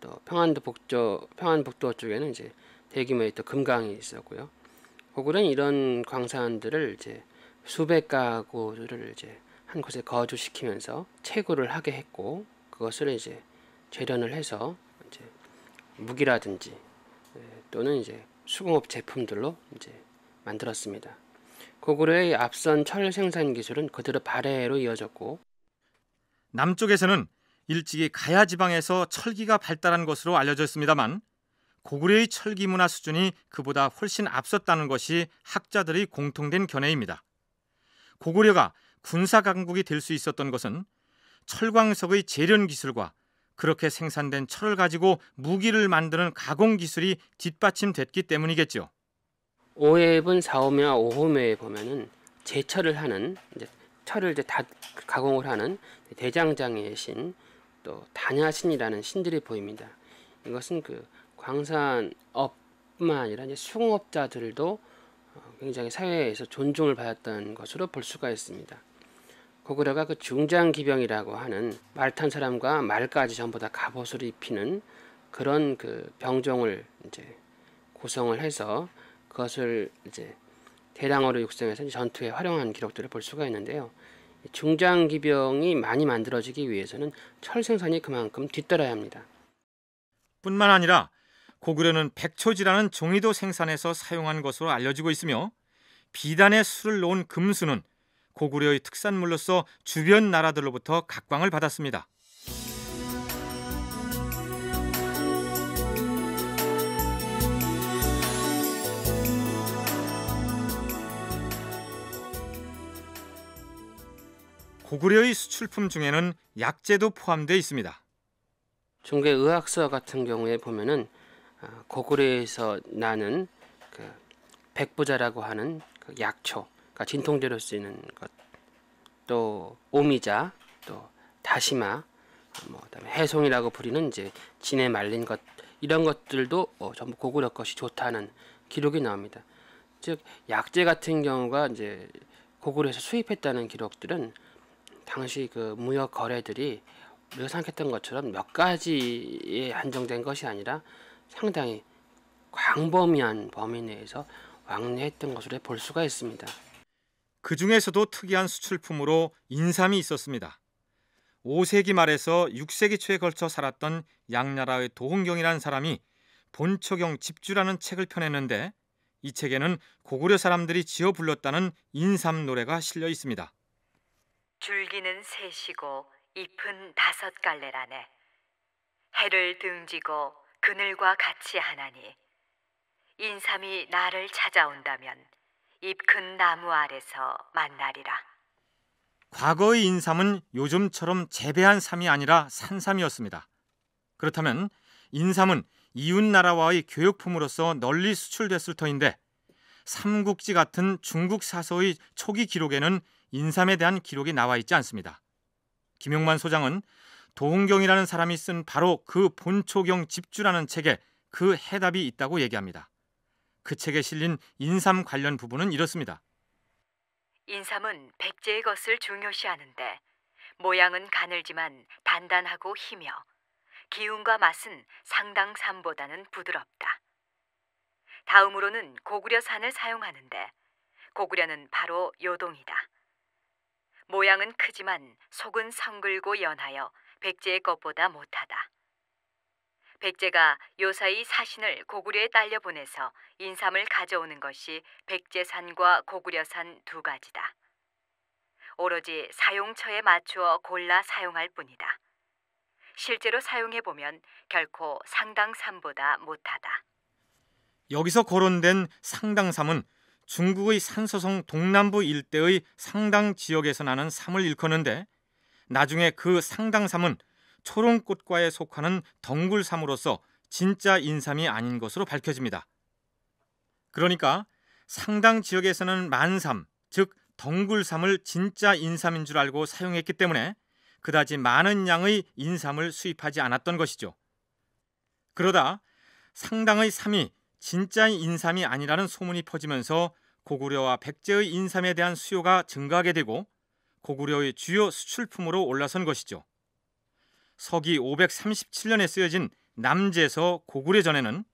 또 평안도 북쪽 평안북도 쪽에는 이제 대규모의 또 금강이 있었고요. 고구려는 이런 광산들을 이제 수백 가구를 이제 한 곳에 거주시키면서 채굴을 하게 했고 그것을 이제 재련을 해서 이제 무기라든지 예, 또는 이제 수공업 제품들로 이제 만들었습니다. 고구려의 앞선 철 생산 기술은 그들의 발해로 이어졌고 남쪽에서는 일찍이 가야 지방에서 철기가 발달한 것으로 알려져 있습니다만 고구려의 철기 문화 수준이 그보다 훨씬 앞섰다는 것이 학자들의 공통된 견해입니다. 고구려가 군사 강국이 될 수 있었던 것은 철광석의 재련 기술과 그렇게 생산된 철을 가지고 무기를 만드는 가공 기술이 뒷받침됐기 때문이겠죠. 오해분 사오묘 오호묘에 보면은 제철을 하는 이제 철을 이제 다 가공을 하는 대장장의 신또 단야신이라는 신들이 보입니다. 이것은 그 광산업뿐만 아니라 이제 수공업자들도 어, 굉장히 사회에서 존중을 받았던 것으로 볼 수가 있습니다. 고구려가 그 중장기병이라고 하는 말탄 사람과 말까지 전부 다 갑옷을 입히는 그런 그 병종을 이제 구성을 해서 그것을 이제 대량으로 육성해서 전투에 활용한 기록들을 볼 수가 있는데요. 중장기병이 많이 만들어지기 위해서는 철 생산이 그만큼 뒤따라야 합니다. 뿐만 아니라 고구려는 백초지라는 종이도 생산해서 사용한 것으로 알려지고 있으며 비단에 술을 놓은 금수는 고구려의 특산물로서 주변 나라들로부터 각광을 받았습니다. 고구려의 수출품 중에는 약재도 포함되어 있습니다. 중국의 의학서 같은 경우에 보면은 어, 고구려에서 나는 그 백부자라고 하는 그 약초 그러니까 진통제로 쓰는 것, 또 오미자, 또 다시마, 뭐 그다음에 해송이라고 부리는 이제 진에 말린 것 이런 것들도 어, 전부 고구려 것이 좋다는 기록이 나옵니다. 즉 약재 같은 경우가 이제 고구려에서 수입했다는 기록들은 당시 그 무역 거래들이 우리가 생각했던 것처럼 몇 가지에 한정된 것이 아니라 상당히 광범위한 범위 내에서 왕래했던 것으로 볼 수가 있습니다. 그 중에서도 특이한 수출품으로 인삼이 있었습니다. 5세기 말에서 6세기 초에 걸쳐 살았던 양나라의 도흥경이라는 사람이 본처경 집주라는 책을 펴냈는데 이 책에는 고구려 사람들이 지어 불렀다는 인삼 노래가 실려 있습니다. 줄기는 셋이고 잎은 다섯 갈래라네. 해를 등지고 그늘과 같이 하나니 인삼이 나를 찾아온다면 잎큰 나무 아래서 만나리라. 과거의 인삼은 요즘처럼 재배한 삶이 아니라 산삼이었습니다. 그렇다면 인삼은 이웃 나라와의 교육품으로서 널리 수출됐을 터인데 삼국지 같은 중국 사서의 초기 기록에는 인삼에 대한 기록이 나와 있지 않습니다. 김용만 소장은 도홍경이라는 사람이 쓴 바로 그 본초경 집주라는 책에 그 해답이 있다고 얘기합니다. 그 책에 실린 인삼 관련 부분은 이렇습니다. 인삼은 백제의 것을 중요시하는데 모양은 가늘지만 단단하고 희며 기운과 맛은 상당삼보다는 부드럽다. 다음으로는 고구려산을 사용하는데 고구려는 바로 요동이다. 모양은 크지만 속은 성글고 연하여 백제의 것보다 못하다. 백제가 요사이 사신을 고구려에 딸려 보내서 인삼을 가져오는 것이 백제산과 고구려산 두 가지다. 오로지 사용처에 맞추어 골라 사용할 뿐이다. 실제로 사용해 보면 결코 상당삼보다 못하다. 여기서 거론된 상당삼은 중국의 산서성 동남부 일대의 상당 지역에서 나는 삼을 일컫는데 나중에 그 상당삼은 초롱꽃과에 속하는 덩굴삼으로서 진짜 인삼이 아닌 것으로 밝혀집니다. 그러니까 상당 지역에서는 만삼, 즉 덩굴삼을 진짜 인삼인 줄 알고 사용했기 때문에 그다지 많은 양의 인삼을 수입하지 않았던 것이죠. 그러다 상당의 삼이 진짜 인삼이 아니라는 소문이 퍼지면서 고구려와 백제의 인삼에 대한 수요가 증가하게 되고 고구려의 주요 수출품으로 올라선 것이죠. 서기 537년에 쓰여진 남제서 고구려 전에는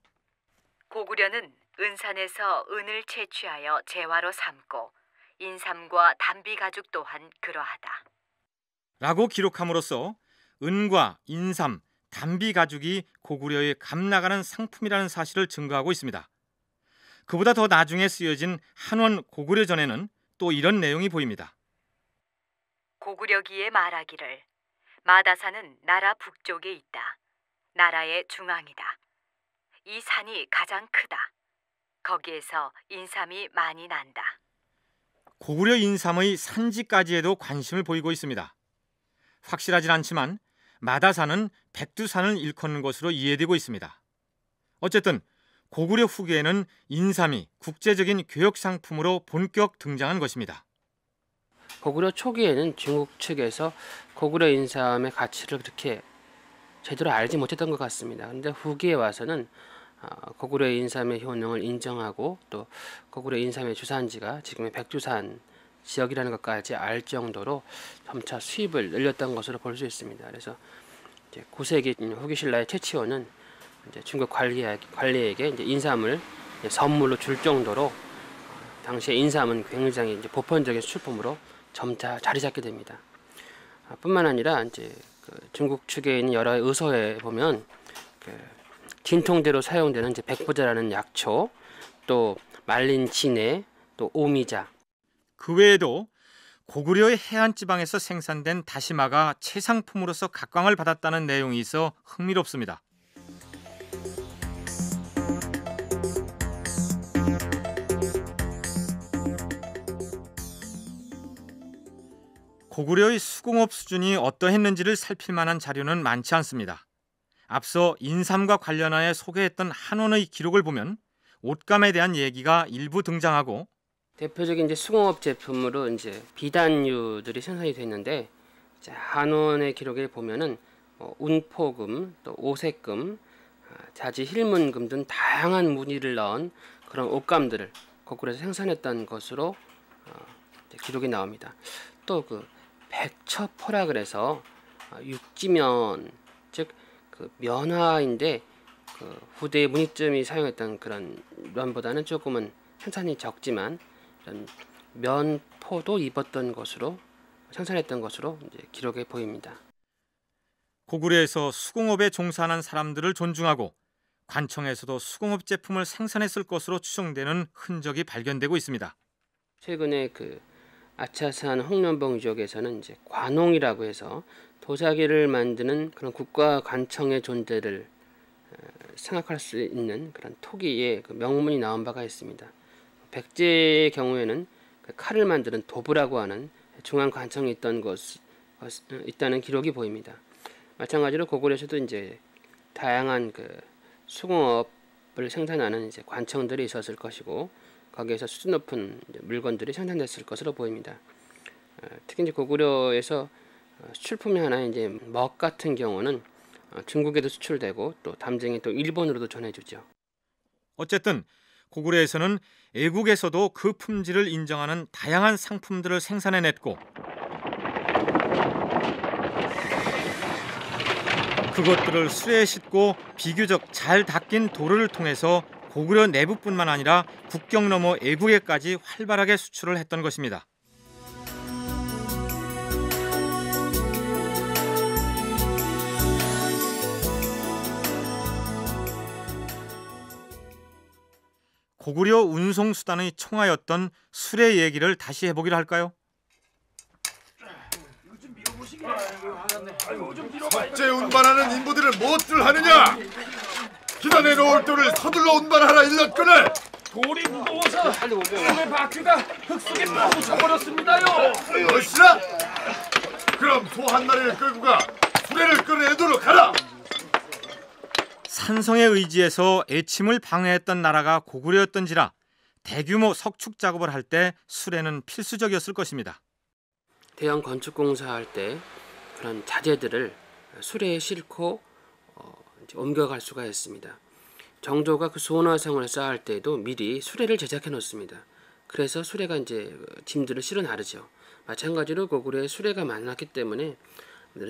고구려는 은산에서 은을 채취하여 재화로 삼고 인삼과 담비 가죽 또한 그러하다. 라고 기록함으로써 은과 인삼, 담비 가죽이 고구려의 값나가는 상품이라는 사실을 증거하고 있습니다. 그보다 더 나중에 쓰여진 한원 고구려전에는 또 이런 내용이 보입니다. 고구려기에 말하기를 마다산은 나라 북쪽에 있다. 나라의 중앙이다. 이 산이 가장 크다. 거기에서 인삼이 많이 난다. 고구려 인삼의 산지까지에도 관심을 보이고 있습니다. 확실하진 않지만 마다산은 백두산을 일컫는 것으로 이해되고 있습니다. 어쨌든 고구려 후기에는 인삼이 국제적인 교역 상품으로 본격 등장한 것입니다. 고구려 초기에는 중국 측에서 고구려 인삼의 가치를 그렇게 제대로 알지 못했던 것 같습니다. 근데 후기에 와서는 어, 고구려 인삼의 효능을 인정하고 또 고구려 인삼의 주산지가 지금의 백두산 지역이라는 것까지 알 정도로 점차 수입을 늘렸던 것으로 볼 수 있습니다. 그래서 이제 9세기 후기 신라의 최치원은 이제 중국 관리에게 이제 인삼을 이제 선물로 줄 정도로 어, 당시에 인삼은 굉장히 이제 보편적인 수출품으로 점차 자리 잡게 됩니다. 아, 뿐만 아니라 이제 그 중국 측에 있는 여러 의서에 보면 그 진통제로 사용되는 이제 백보자라는 약초, 또 말린 진해, 또 오미자. 그 외에도 고구려의 해안 지방에서 생산된 다시마가 최상품으로서 각광을 받았다는 내용이 있어 흥미롭습니다. 고구려의 수공업 수준이 어떠했는지를 살필 만한 자료는 많지 않습니다. 앞서 인삼과 관련하여 소개했던 한원의 기록을 보면 옷감에 대한 얘기가 일부 등장하고 대표적인 이제 수공업 제품으로 이제 비단류들이 생산이 됐는데 한원의 기록에 보면은 뭐 운포금, 또 오색금, 아, 자지 힐문금 등 다양한 무늬를 넣은 그런 옷감들을 거꾸로 생산했던 것으로 어, 기록이 나옵니다. 또그 백처포라 그래서 어, 육지면 즉 그 면화인데 그 후대의 문익점이 사용했던 그런 면보다는 조금은 생산이 적지만 이런 면포도 입었던 것으로 생산했던 것으로 이제 기록에 보입니다. 고구려에서 수공업에 종사하는 사람들을 존중하고 관청에서도 수공업 제품을 생산했을 것으로 추정되는 흔적이 발견되고 있습니다. 최근에 그 아차산 홍련봉지역에서는 이제 관홍이라고 해서 도자기를 만드는 그런 국가관청의 존재를 어, 생각할 수 있는 그런 토기의 그 명문이 나온 바가 있습니다. 백제의 경우에는 그 칼을 만드는 도부라고 하는 중앙관청이 있던 것 어, 있다는 기록이 보입니다. 마찬가지로 고구려에서도 이제 다양한 그 수공업을 생산하는 이제 관청들이 있었을 것이고 가게에서 수준 높은 물건들이 생산됐을 것으로 보입니다. 어, 특히 이제 고구려에서 어, 수출품이 하나 이제 먹 같은 경우는 어, 중국에도 수출되고 또 담쟁이 또 일본으로도 전해주죠. 어쨌든 고구려에서는 애국에서도 그 품질을 인정하는 다양한 상품들을 생산해냈고 그것들을 수레에 싣고 비교적 잘 닦인 도로를 통해서 고구려 내부뿐만 아니라 국경 너머 외국에까지 활발하게 수출을 했던 것입니다. 고구려 운송 수단의 총하였던 술의 얘기를 다시 해보기로 할까요? 국제 아, 운반하는 인부들을 무엇을 하느냐? 지난해 노을돌을 서둘러 운반하라 일렀거늘 돌이 무거워서 몸의 바퀴가 흙속에 빠져버렸습니다요 어시라 그럼 소 한 마리를 끌고 가 수레를 끌어내도록 하라 산성의 의지에서 애침을 방해했던 나라가 고구려였던지라 대규모 석축 작업을 할 때 수레는 필수적이었을 것입니다. 대형 건축 공사할 때 그런 자재들을 수레에 싣고 옮겨갈 수가 있습니다. 정조가 그소원화을 쌓을 때도 미리 수레를 제작해 놓습니다. 그래서 수레가 이제 짐들을 실어 나르죠. 마찬가지로 고구려에 수레가 많았기 때문에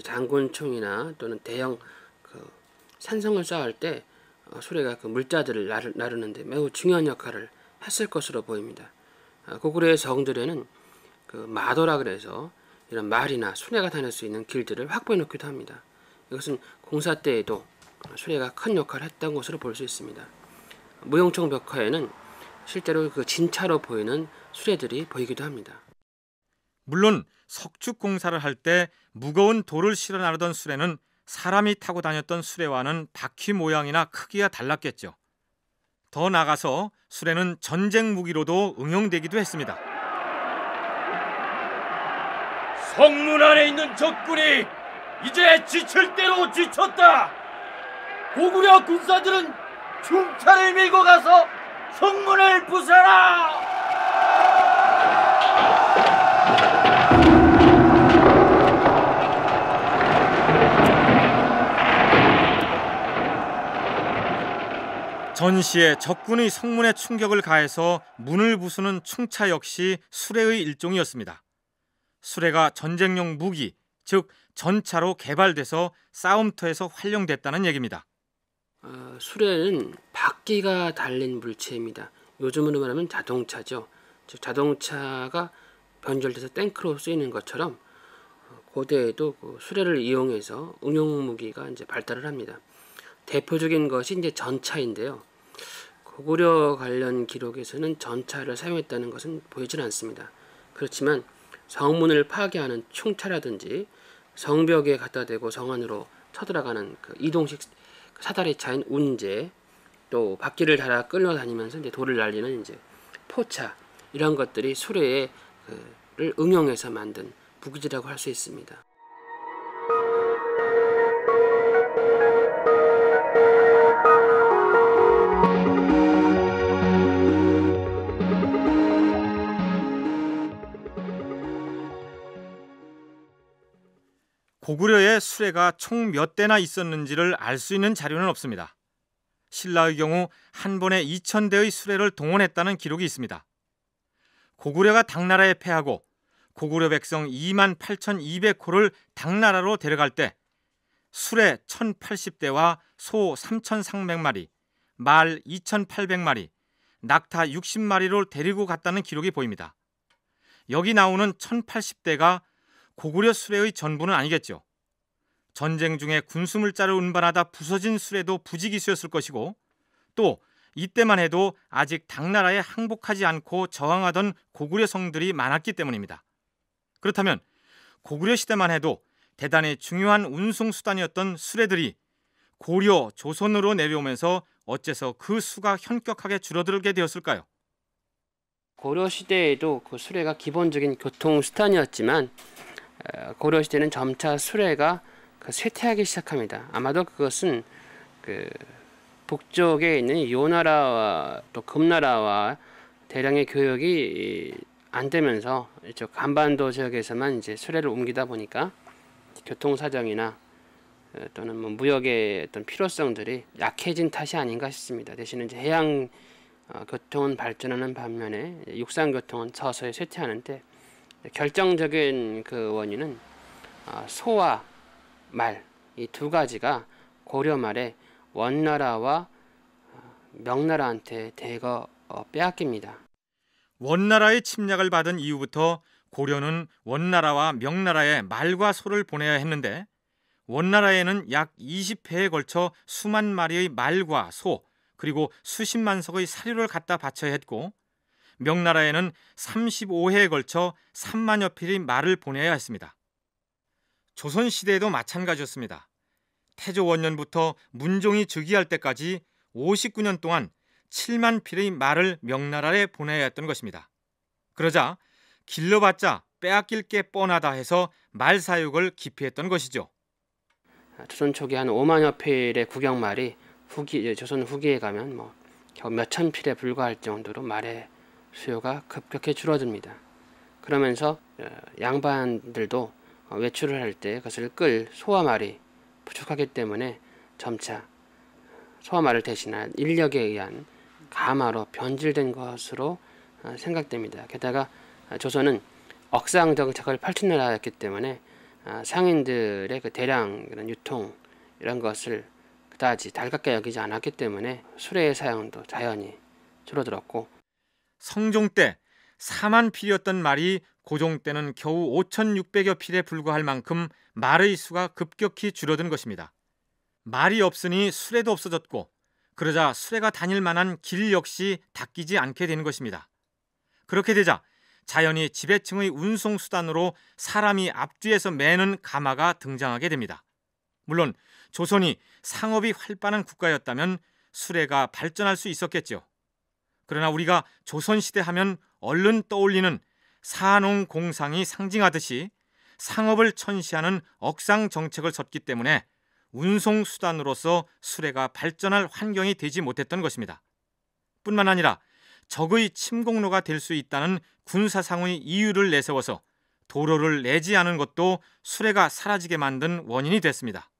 장군총이나 또는 대형 그 산성을 쌓을 때 어, 수레가 그 물자들을 나르, 나르는데 매우 중요한 역할을 했을 것으로 보입니다. 아, 고구려의 성들에는 그 마도라 그래서 이런 말이나 수레가 다닐 수 있는 길들을 확보해 놓기도 합니다. 이것은 공사 때에도 수레가 큰 역할을 했던 것으로 볼 수 있습니다. 무용총 벽화에는 실제로 그 진차로 보이는 수레들이 보이기도 합니다. 물론 석축 공사를 할 때 무거운 돌을 실어 나르던 수레는 사람이 타고 다녔던 수레와는 바퀴 모양이나 크기가 달랐겠죠. 더 나가서 수레는 전쟁 무기로도 응용되기도 했습니다. 성문 안에 있는 적군이 이제 지칠 대로 지쳤다. 고구려 군사들은 충차를 밀고 가서 성문을 부숴라! 전시에 적군의 성문에 충격을 가해서 문을 부수는 충차 역시 수레의 일종이었습니다. 수레가 전쟁용 무기, 즉 전차로 개발돼서 싸움터에서 활용됐다는 얘기입니다. 어, 수레는 바퀴가 달린 물체입니다. 요즘으로 말하면 자동차죠. 즉 자동차가 변절돼서 탱크로 쓰이는 것처럼 어, 고대에도 그 수레를 이용해서 응용 무기가 이제 발달을 합니다. 대표적인 것이 이제 전차인데요. 고구려 그 관련 기록에서는 전차를 사용했다는 것은 보이진 않습니다. 그렇지만 성문을 파괴하는 총차라든지 성벽에 갖다 대고 성 안으로 쳐들어가는 그 이동식 사다리 차인 운제, 또 바퀴를 달아 끌려다니면서 이제 돌을 날리는 이제 포차 이런 것들이 수레를 그 응용해서 만든 무기라고 할 수 있습니다. 고구려의 수레가 총 몇 대나 있었는지를 알 수 있는 자료는 없습니다. 신라의 경우 한 번에 2천대의 수레를 동원했다는 기록이 있습니다. 고구려가 당나라에 패하고 고구려 백성 2만 8,200호를 당나라로 데려갈 때 수레 1,080대와 소 3,300마리, 말 2,800마리, 낙타 6 0마리를 데리고 갔다는 기록이 보입니다. 여기 나오는 1,080대가 고구려 수레의 전부는 아니겠죠. 전쟁 중에 군수물자를 운반하다 부서진 수레도 부지기수였을 것이고 또 이때만 해도 아직 당나라에 항복하지 않고 저항하던 고구려 성들이 많았기 때문입니다. 그렇다면 고구려 시대만 해도 대단히 중요한 운송 수단이었던 수레들이 고려 조선으로 내려오면서 어째서 그 수가 현격하게 줄어들게 되었을까요? 고려 시대에도 그 수레가 기본적인 교통 수단이었지만 어, 고려시대는 점차 수레가 그 쇠퇴하기 시작합니다. 아마도 그것은 그 북쪽에 있는 요나라와 또 금나라와 대량의 교역이 안 되면서 이쪽 간반도 지역에서만 이제 수레를 옮기다 보니까 교통 사정이나 어, 또는 뭐 무역의 어떤 필요성들이 약해진 탓이 아닌가 싶습니다. 대신에 이제 해양 어, 교통은 발전하는 반면에 육상 교통은 서서히 쇠퇴하는데 네, 결정적인 그 원인은 아, 소와 말 이 두 가지가 고려 말에 원나라와 아, 명나라한테 대거 어, 빼앗깁니다. 원나라의 침략을 받은 이후부터 고려는 원나라와 명나라에 말과 소를 보내야 했는데 원나라에는 약 20회에 걸쳐 수만 마리의 말과 소 그리고 수십만 석의 사료를 갖다 바쳐야 했고 명나라에는 35회에 걸쳐 3만여 필의 말을 보내야 했습니다. 조선시대에도 마찬가지였습니다. 태조 원년부터 문종이 즉위할 때까지 59년 동안 7만 필의 말을 명나라에 보내야 했던 것입니다. 그러자 길러봤자 빼앗길 게 뻔하다 해서 말 사육을 기피했던 것이죠. 조선 초기 한 5만여 필의 구경말이 후기 조선 후기에 가면 뭐 몇천 필에 불과할 정도로 말에 수요가 급격히 줄어듭니다. 그러면서 어, 양반들도 외출을 할 때 그것을 끌소화 말이 부족하기 때문에 점차 소화 말을 대신한 인력에 의한 가마로 변질된 것으로 어, 생각됩니다. 게다가 어, 조선은 억상정책을 펼친 나라였기 때문에 상인들의 그 대량 이런 유통 이런 것을 그다지 달갑게 여기지 않았기 때문에 수레의 사용도 자연히 줄어들었고 성종 때 4만 필이었던 말이 고종 때는 겨우 5,600여 필에 불과할 만큼 말의 수가 급격히 줄어든 것입니다. 말이 없으니 수레도 없어졌고 그러자 수레가 다닐 만한 길 역시 닦이지 않게 된 것입니다. 그렇게 되자 자연히 지배층의 운송 수단으로 사람이 앞뒤에서 매는 가마가 등장하게 됩니다. 물론 조선이 상업이 활발한 국가였다면 수레가 발전할 수 있었겠지요. 그러나 우리가 조선시대 하면 얼른 떠올리는 사농공상이 상징하듯이 상업을 천시하는 억상 정책을 썼기 때문에 운송 수단으로서 수레가 발전할 환경이 되지 못했던 것입니다. 뿐만 아니라 적의 침공로가 될 수 있다는 군사상의 이유를 내세워서 도로를 내지 않은 것도 수레가 사라지게 만든 원인이 됐습니다.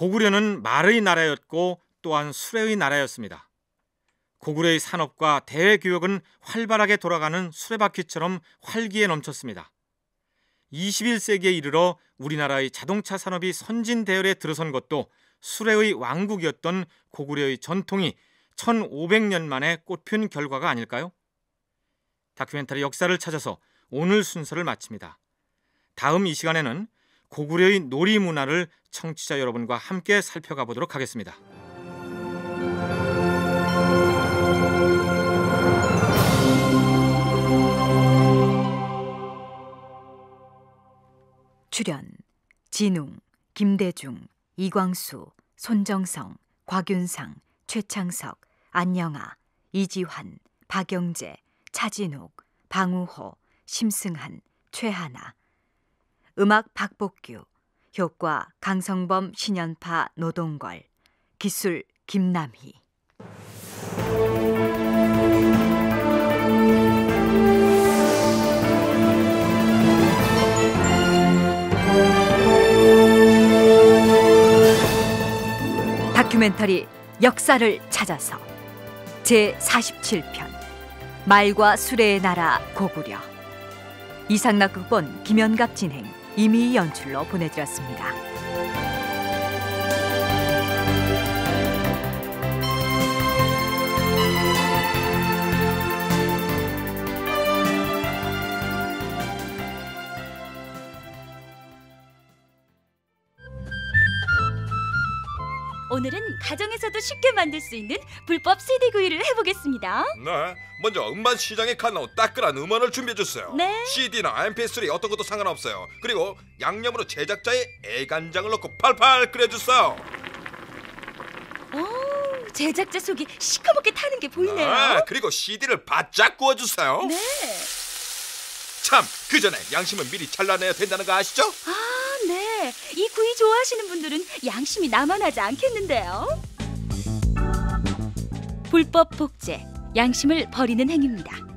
고구려는 말의 나라였고 또한 수레의 나라였습니다. 고구려의 산업과 대외교역은 활발하게 돌아가는 수레바퀴처럼 활기에 넘쳤습니다. 21세기에 이르러 우리나라의 자동차 산업이 선진 대열에 들어선 것도 수레의 왕국이었던 고구려의 전통이 1500년 만에 꽃핀 결과가 아닐까요? 다큐멘터리 역사를 찾아서 오늘 순서를 마칩니다. 다음 이 시간에는 고구려의 놀이 문화를 청취자 여러분과 함께 살펴가 보도록 하겠습니다. 출연 진웅, 김대중, 이광수, 손정성, 곽윤상, 최창석, 안영아, 이지환, 박영재, 차진욱, 방우호, 심승한, 최하나, 음악 박복규, 효과 강성범 신연파 노동걸, 기술 김남희. 다큐멘터리 역사를 찾아서 제 47편 말과 수레의 나라 고구려 이상락 극본 김연갑 진행 이미 연출로 보내드렸습니다. 가정에서도 쉽게 만들 수 있는 불법 CD 구이를 해보겠습니다. 네, 먼저 음반 시장에 갓 나온 따끈한 음원을 준비해 주세요. 네. CD나 MP3 어떤 것도 상관없어요. 그리고 양념으로 제작자의 애간장을 넣고 팔팔 끓여주세요. 오, 제작자 속이 시커멓게 타는 게 보이네요. 아, 그리고 CD를 바짝 구워주세요. 네. 참, 그 전에 양심은 미리 잘라내야 된다는 거 아시죠? 아, 네. 이 구이 좋아하시는 분들은 양심이 남아나지 않겠는데요. 불법 복제, 양심을 버리는 행위입니다.